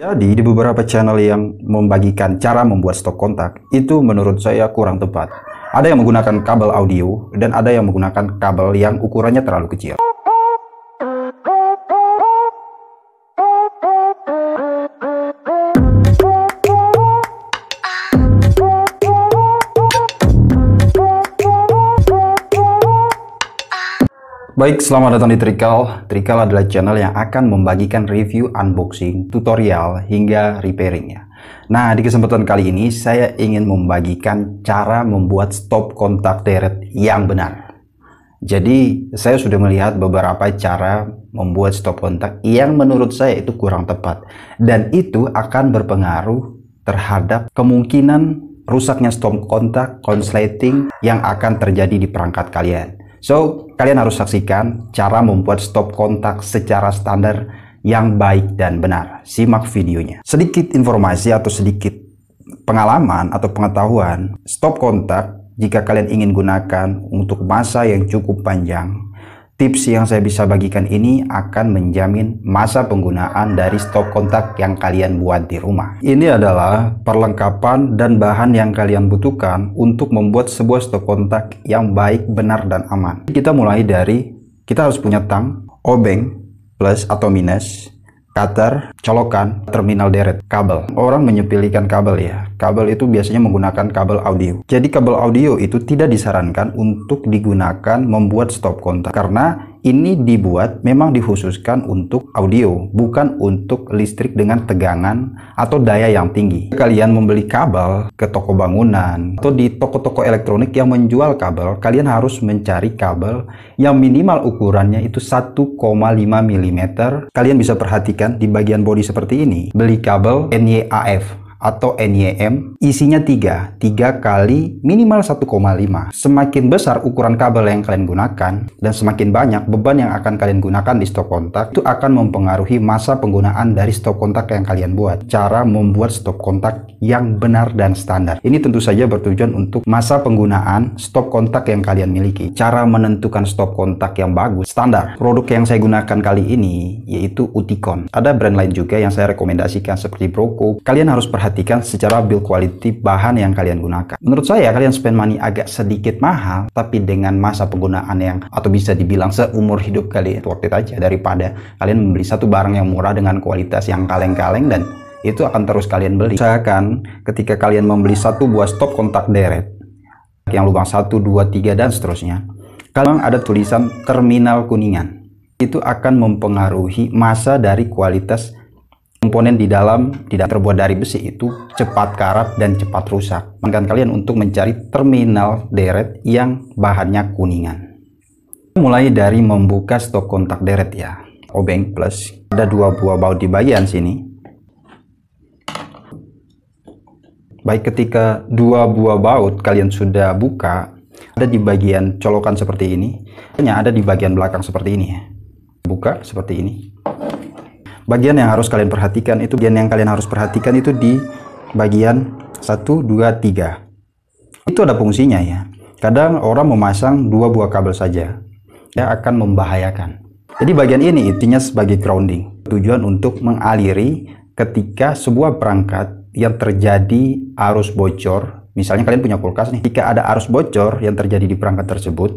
Jadi di beberapa channel yang membagikan cara membuat stok kontak itu menurut saya kurang tepat. Ada yang menggunakan kabel audio dan ada yang menggunakan kabel yang ukurannya terlalu kecil. Baik, selamat datang di Trikal. Trikal adalah channel yang akan membagikan review unboxing, tutorial, hingga repairingnya. Nah, di kesempatan kali ini saya ingin membagikan cara membuat stop kontak deret yang benar. Jadi, saya sudah melihat beberapa cara membuat stop kontak yang menurut saya itu kurang tepat. Dan itu akan berpengaruh terhadap kemungkinan rusaknya stop kontak, konsleting yang akan terjadi di perangkat kalian. So, kalian harus saksikan cara membuat stop kontak secara standar yang baik dan benar. Simak videonya. Sedikit informasi atau sedikit pengalaman atau pengetahuan, stop kontak jika kalian ingin gunakan untuk masa yang cukup panjang Tips yang saya bisa bagikan ini akan menjamin masa penggunaan dari stop kontak yang kalian buat di rumah. Ini adalah perlengkapan dan bahan yang kalian butuhkan untuk membuat sebuah stop kontak yang baik, benar, dan aman. Kita mulai dari kita harus punya tang, obeng, plus atau minus, cutter, colokan, terminal deret, kabel. Orang menyepilikan kabel ya. Kabel itu biasanya menggunakan kabel audio. Jadi kabel audio itu tidak disarankan untuk digunakan membuat stop kontak karena ini dibuat memang dikhususkan untuk audio, bukan untuk listrik dengan tegangan atau daya yang tinggi. Kalian membeli kabel ke toko bangunan atau di toko-toko elektronik yang menjual kabel, kalian harus mencari kabel yang minimal ukurannya itu 1,5 mm. Kalian bisa perhatikan di bagian body seperti ini, beli kabel NYAF atau NYM isinya 3, 3 kali minimal 1,5. Semakin besar ukuran kabel yang kalian gunakan dan semakin banyak beban yang akan kalian gunakan di stop kontak itu akan mempengaruhi masa penggunaan dari stop kontak yang kalian buat. Cara membuat stop kontak yang benar dan standar. Ini tentu saja bertujuan untuk masa penggunaan stop kontak yang kalian miliki. Cara menentukan stop kontak yang bagus standar. Produk yang saya gunakan kali ini yaitu Uticon. Ada brand lain juga yang saya rekomendasikan seperti Broco. Kalian harus perhatikan perhatikan secara build quality bahan yang kalian gunakan. Menurut saya kalian spend money agak sedikit mahal tapi dengan masa penggunaan yang atau bisa dibilang seumur hidup kalian worth it aja daripada kalian membeli satu barang yang murah dengan kualitas yang kaleng-kaleng dan itu akan terus kalian beli. Usahakan ketika kalian membeli satu buah stop kontak deret yang lubang satu dua tiga dan seterusnya. Kalau ada tulisan terminal kuningan, itu akan mempengaruhi masa dari kualitas komponen di dalam tidak terbuat dari besi itu cepat karat dan cepat rusak. Maka kalian untuk mencari terminal deret yang bahannya kuningan. Mulai dari membuka stok kontak deret ya, obeng plus. Ada dua buah baut di bagian sini. Baik ketika dua buah baut kalian sudah buka, ada di bagian colokan seperti ini, hanya ada di bagian belakang seperti ini. Ya. Buka seperti ini bagian yang harus kalian perhatikan itu bagian yang kalian harus perhatikan itu di bagian 1 2 3 itu ada fungsinya ya kadang orang memasang dua buah kabel saja ya akan membahayakan jadi bagian ini intinya sebagai grounding tujuan untuk mengaliri ketika sebuah perangkat yang terjadi arus bocor misalnya kalian punya kulkas nih jika ada arus bocor yang terjadi di perangkat tersebut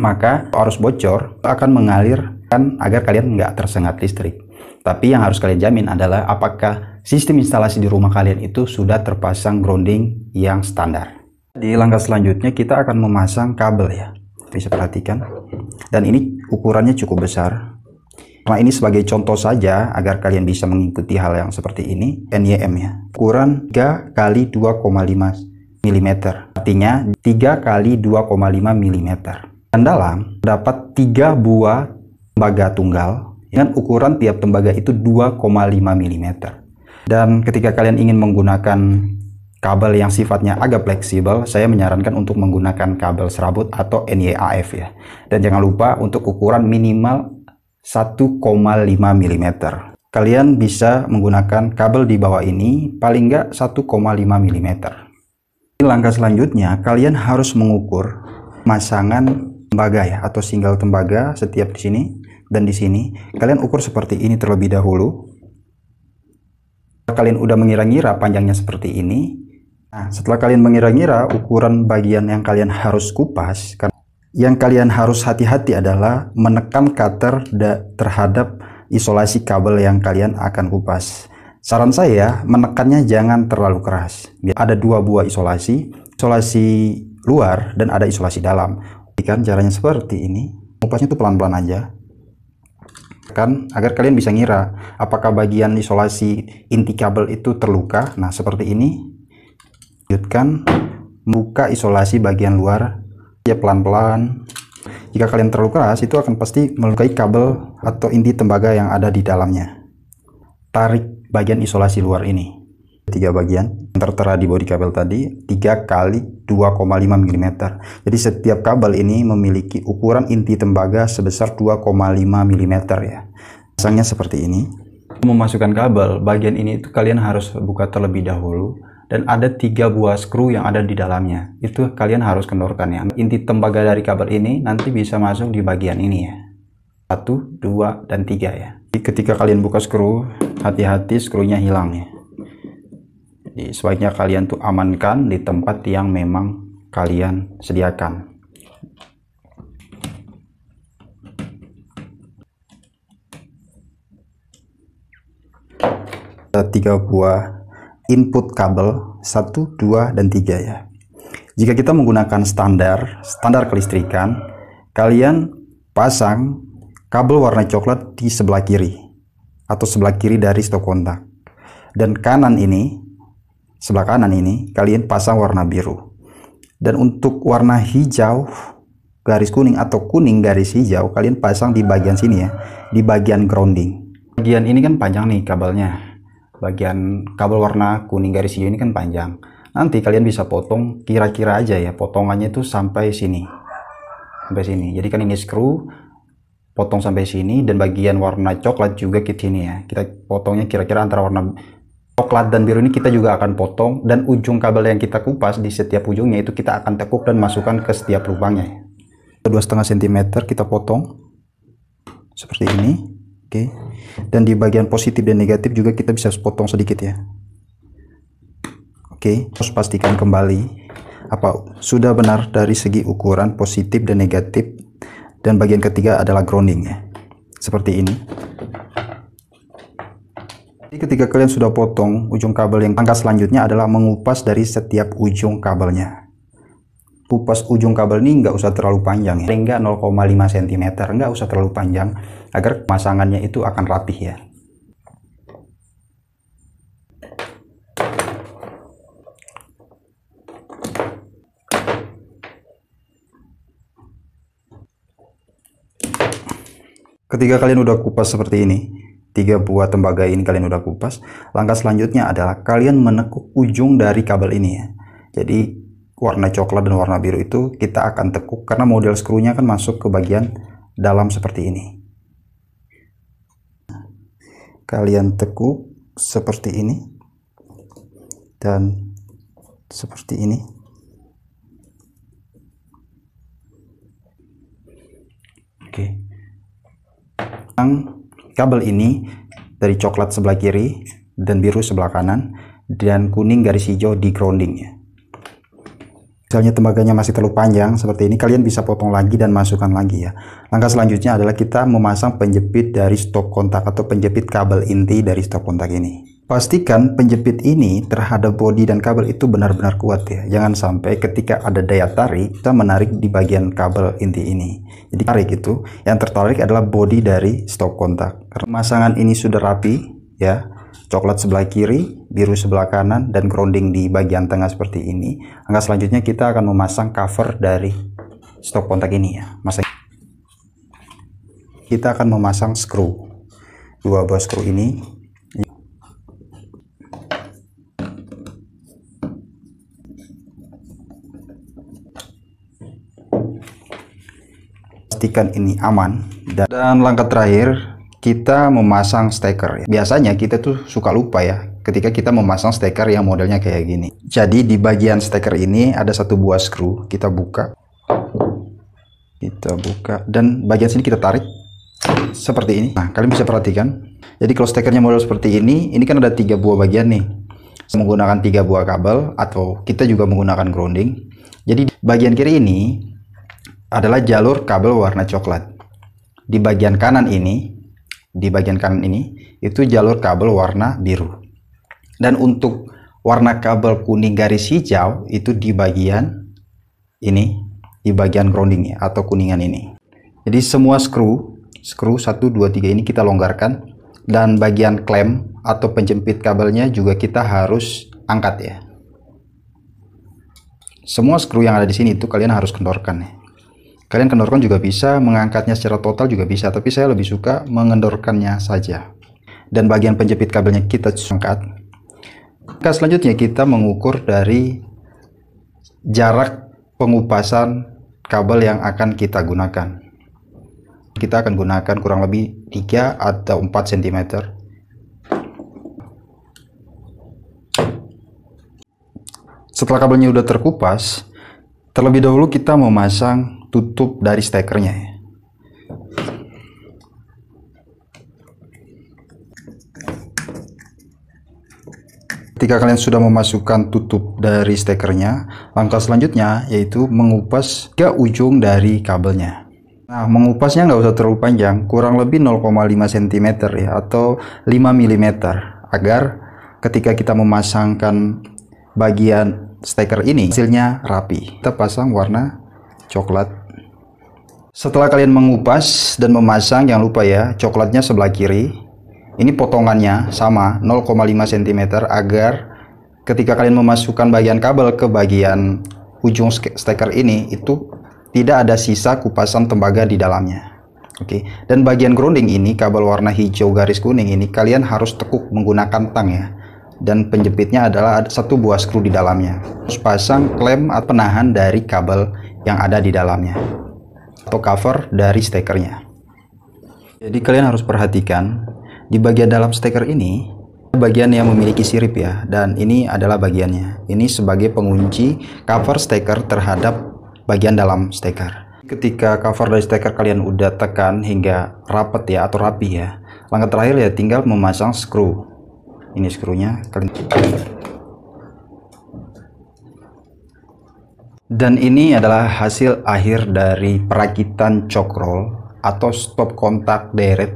maka arus bocor akan mengalir agar kalian nggak tersengat listrik tapi yang harus kalian jamin adalah apakah sistem instalasi di rumah kalian itu sudah terpasang grounding yang standar. Di langkah selanjutnya kita akan memasang kabel ya. Bisa perhatikan. Dan ini ukurannya cukup besar. Nah ini sebagai contoh saja agar kalian bisa mengikuti hal yang seperti ini. NYM ya. Ukuran 3 kali 2,5 mm. Artinya 3 kali 2,5 mm. Dan dalam dapat 3 buah baga tunggal dengan ukuran tiap tembaga itu 2,5 mm. Dan ketika kalian ingin menggunakan kabel yang sifatnya agak fleksibel, saya menyarankan untuk menggunakan kabel serabut atau NYAF e ya. Dan jangan lupa untuk ukuran minimal 1,5 mm. Kalian bisa menggunakan kabel di bawah ini paling nggak 1,5 mm. Langkah selanjutnya, kalian harus mengukur masangan tembaga ya atau single tembaga setiap di sini dan di sini, kalian ukur seperti ini terlebih dahulu. Kalian udah mengira-ngira panjangnya seperti ini. Nah, setelah kalian mengira-ngira ukuran bagian yang kalian harus kupas, kan, yang kalian harus hati-hati adalah menekan cutter terhadap isolasi kabel yang kalian akan kupas. Saran saya, menekannya jangan terlalu keras. Ada dua buah isolasi, isolasi luar dan ada isolasi dalam. Ikan caranya seperti ini, kupasnya itu pelan-pelan aja agar kalian bisa ngira apakah bagian isolasi inti kabel itu terluka. Nah, seperti ini. Lanjutkan buka isolasi bagian luar ya pelan-pelan. Jika kalian terlalu keras, itu akan pasti melukai kabel atau inti tembaga yang ada di dalamnya. Tarik bagian isolasi luar ini tiga bagian yang tertera di body kabel tadi tiga kali 2,5 mm jadi setiap kabel ini memiliki ukuran inti tembaga sebesar 2,5 mm ya pasangnya seperti ini memasukkan kabel bagian ini itu kalian harus buka terlebih dahulu dan ada tiga buah skru yang ada di dalamnya itu kalian harus kendorkan ya inti tembaga dari kabel ini nanti bisa masuk di bagian ini ya satu dua dan tiga ya jadi ketika kalian buka skru hati-hati skrunya hilang ya jadi sebaiknya kalian tuh amankan di tempat yang memang kalian sediakan. Ada tiga buah input kabel satu dua dan tiga ya. Jika kita menggunakan standar, standar kelistrikan, kalian pasang kabel warna coklat di sebelah kiri atau sebelah kiri dari stok kontak. Dan kanan ini sebelah kanan ini kalian pasang warna biru dan untuk warna hijau garis kuning atau kuning garis hijau kalian pasang di bagian sini ya di bagian grounding bagian ini kan panjang nih kabelnya bagian kabel warna kuning garis hijau ini kan panjang nanti kalian bisa potong kira-kira aja ya potongannya itu sampai sini sampai sini jadi kan ini screw potong sampai sini dan bagian warna coklat juga ke sini ya kita potongnya kira-kira antara warna coklat dan biru ini kita juga akan potong dan ujung kabel yang kita kupas di setiap ujungnya itu kita akan tekuk dan masukkan ke setiap lubangnya dua setengah cm kita potong seperti ini oke dan di bagian positif dan negatif juga kita bisa potong sedikit ya oke terus pastikan kembali apa sudah benar dari segi ukuran positif dan negatif dan bagian ketiga adalah grounding ya seperti ini jadi ketika kalian sudah potong ujung kabel yang langkah selanjutnya adalah mengupas dari setiap ujung kabelnya. Kupas ujung kabel ini nggak usah terlalu panjang ya, nggak 0,5 cm, nggak usah terlalu panjang agar pemasangannya itu akan rapih ya. Ketika kalian udah kupas seperti ini, Tiga buah tembaga ini kalian udah kupas. Langkah selanjutnya adalah kalian menekuk ujung dari kabel ini ya. Jadi warna coklat dan warna biru itu kita akan tekuk karena model skrunya kan masuk ke bagian dalam seperti ini. Kalian tekuk seperti ini dan seperti ini. Oke. Okay kabel ini dari coklat sebelah kiri dan biru sebelah kanan dan kuning garis hijau di groundingnya. ya. Misalnya tembaganya masih terlalu panjang seperti ini kalian bisa potong lagi dan masukkan lagi ya. Langkah selanjutnya adalah kita memasang penjepit dari stop kontak atau penjepit kabel inti dari stop kontak ini pastikan penjepit ini terhadap bodi dan kabel itu benar-benar kuat ya jangan sampai ketika ada daya tarik kita menarik di bagian kabel inti ini jadi tarik itu yang tertarik adalah bodi dari stop kontak pemasangan ini sudah rapi ya coklat sebelah kiri biru sebelah kanan dan grounding di bagian tengah seperti ini langkah selanjutnya kita akan memasang cover dari stop kontak ini ya masang kita akan memasang screw dua buah screw ini pastikan ini aman dan, dan langkah terakhir kita memasang steker biasanya kita tuh suka lupa ya ketika kita memasang steker yang modelnya kayak gini jadi di bagian steker ini ada satu buah screw kita buka kita buka dan bagian sini kita tarik seperti ini nah kalian bisa perhatikan jadi kalau stekernya model seperti ini ini kan ada tiga buah bagian nih menggunakan tiga buah kabel atau kita juga menggunakan grounding jadi bagian kiri ini adalah jalur kabel warna coklat. Di bagian kanan ini, di bagian kanan ini, itu jalur kabel warna biru. Dan untuk warna kabel kuning garis hijau itu di bagian ini, di bagian groundingnya atau kuningan ini. Jadi semua skru, skru 1, 2, 3 ini kita longgarkan dan bagian klem atau penjepit kabelnya juga kita harus angkat ya. Semua skru yang ada di sini itu kalian harus kendorkan ya. Kalian kendorkan juga bisa, mengangkatnya secara total juga bisa, tapi saya lebih suka mengendorkannya saja. Dan bagian penjepit kabelnya kita angkat. Maka selanjutnya kita mengukur dari jarak pengupasan kabel yang akan kita gunakan. Kita akan gunakan kurang lebih 3 atau 4 cm. Setelah kabelnya sudah terkupas, terlebih dahulu kita memasang tutup dari stekernya ya. Ketika kalian sudah memasukkan tutup dari stekernya, langkah selanjutnya yaitu mengupas ke ujung dari kabelnya. Nah, mengupasnya nggak usah terlalu panjang, kurang lebih 0,5 cm ya, atau 5 mm, agar ketika kita memasangkan bagian steker ini, hasilnya rapi. Kita pasang warna coklat setelah kalian mengupas dan memasang, jangan lupa ya, coklatnya sebelah kiri. Ini potongannya sama 0,5 cm agar ketika kalian memasukkan bagian kabel ke bagian ujung steker ini itu tidak ada sisa kupasan tembaga di dalamnya. Oke. Dan bagian grounding ini kabel warna hijau garis kuning ini kalian harus tekuk menggunakan tang ya. Dan penjepitnya adalah satu buah skru di dalamnya. Terus pasang klem atau penahan dari kabel yang ada di dalamnya atau cover dari stekernya. Jadi kalian harus perhatikan di bagian dalam steker ini bagian yang memiliki sirip ya dan ini adalah bagiannya. Ini sebagai pengunci cover steker terhadap bagian dalam steker. Ketika cover dari steker kalian udah tekan hingga rapet ya atau rapi ya. Langkah terakhir ya tinggal memasang screw. Ini skrunya kalian Dan ini adalah hasil akhir dari perakitan cokrol atau stop kontak deret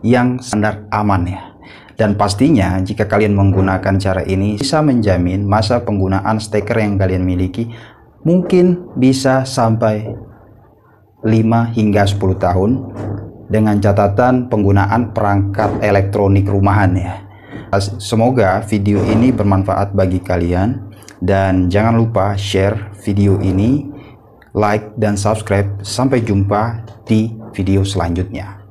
yang standar aman ya. Dan pastinya jika kalian menggunakan cara ini bisa menjamin masa penggunaan steker yang kalian miliki mungkin bisa sampai 5 hingga 10 tahun dengan catatan penggunaan perangkat elektronik rumahan ya. Semoga video ini bermanfaat bagi kalian. Dan jangan lupa share video ini, like dan subscribe. Sampai jumpa di video selanjutnya.